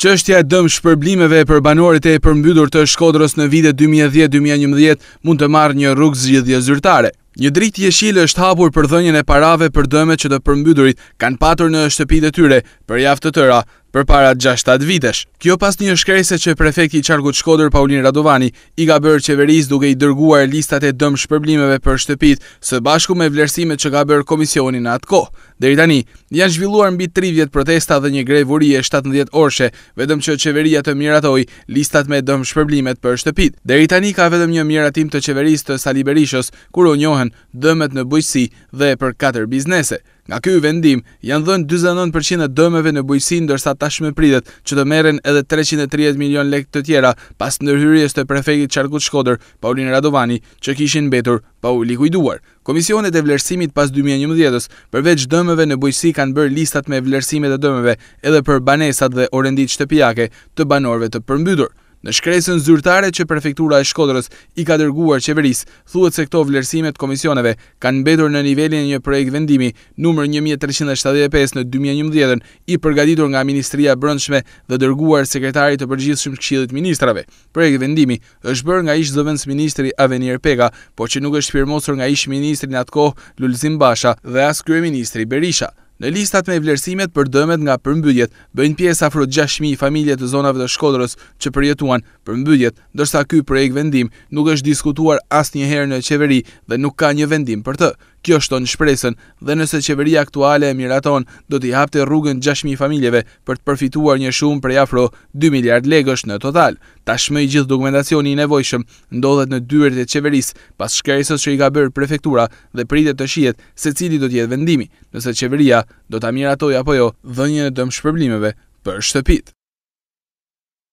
Qështja e dëmë shpërblimeve për banorit e përmbydur të shkodrës në vide 2010-2011 mund të marrë një rrugë zhjithje zyrtare. Një dritë jeshile është hapur për dhënjën e parave për dëme që të përmbydurit kanë patur në shtëpit e tyre për jaftë të tëra për para 6-7 vitesh. Kjo pas një shkrese që prefekti Qarkut Shkoder Paulin Radovani i ka bërë qeveris duke i dërguar listat e dëmë shpërblimeve për shtëpit së bashku me vlerësimet që ka bërë komisionin atë ko. Deri tani, janë zhvilluar mbi 3 vjetë protesta dhe një grevuri e 17 orshe, vedëm që qeveria të miratoj listat me dëmë shpërblimet për shtëpit. Deri tani ka vedëm një miratim të qeveris të Saliberishës, kur u njohen dëmet në bujqësi dhe për 4 biznese. Nga ky vendim, janë dhënë 49% e dëmeve në bujësin, dërsa tashme pridet që të meren edhe 330 milion lek të tjera pas nërhyrjes të prefekit Qarkut Shkoder, Paulin Radovani, që kishin betur pa u likuiduar. Komisionet e vlerësimit pas 2011-ës, përveç dëmeve në bujësi kanë bërë listat me vlerësimet e dëmeve edhe për banesat dhe orendit shtëpijake të banorve të përmbydur. Në shkresën zyrtare që prefektura e shkodrës i ka dërguar qeveris, thuet se këto vlerësimet komisioneve kanë betur në nivelin një projekt vendimi nëmër 1375 në 2011 i përgaditur nga Ministria Brëndshme dhe dërguar sekretarit të përgjithshmë këshilit ministrave. Projekt vendimi është bërë nga ishë zëvëns ministri Avenir Pega, po që nuk është firmosur nga ishë ministri në atë kohë Lulzim Basha dhe asë kërë ministri Berisha. Në listat me vlerësimet për dëmet nga përmbydjet, bëjnë pjesë afro 6.000 familje të zonave të shkodrës që përjetuan përmbydjet, dërsa ky projekt vendim nuk është diskutuar asë njëherë në qeveri dhe nuk ka një vendim për të. Kjo shton shpresën dhe nëse qeveria aktuale e miraton do t'i hapte rrugën 6.000 familjeve për të përfituar një shumë prej afro 2 miliard legësh në total. Ta shmëj gjithë dokumentacioni i nevojshëm ndodhet në dyret e qeveris pas shkerisës që i ka bërë prefektura dhe pritet të shiet se cili do t'jetë vendimi nëse qeveria do t'a miratoj apo jo një e dëmë shpërblimeve për shtëpit.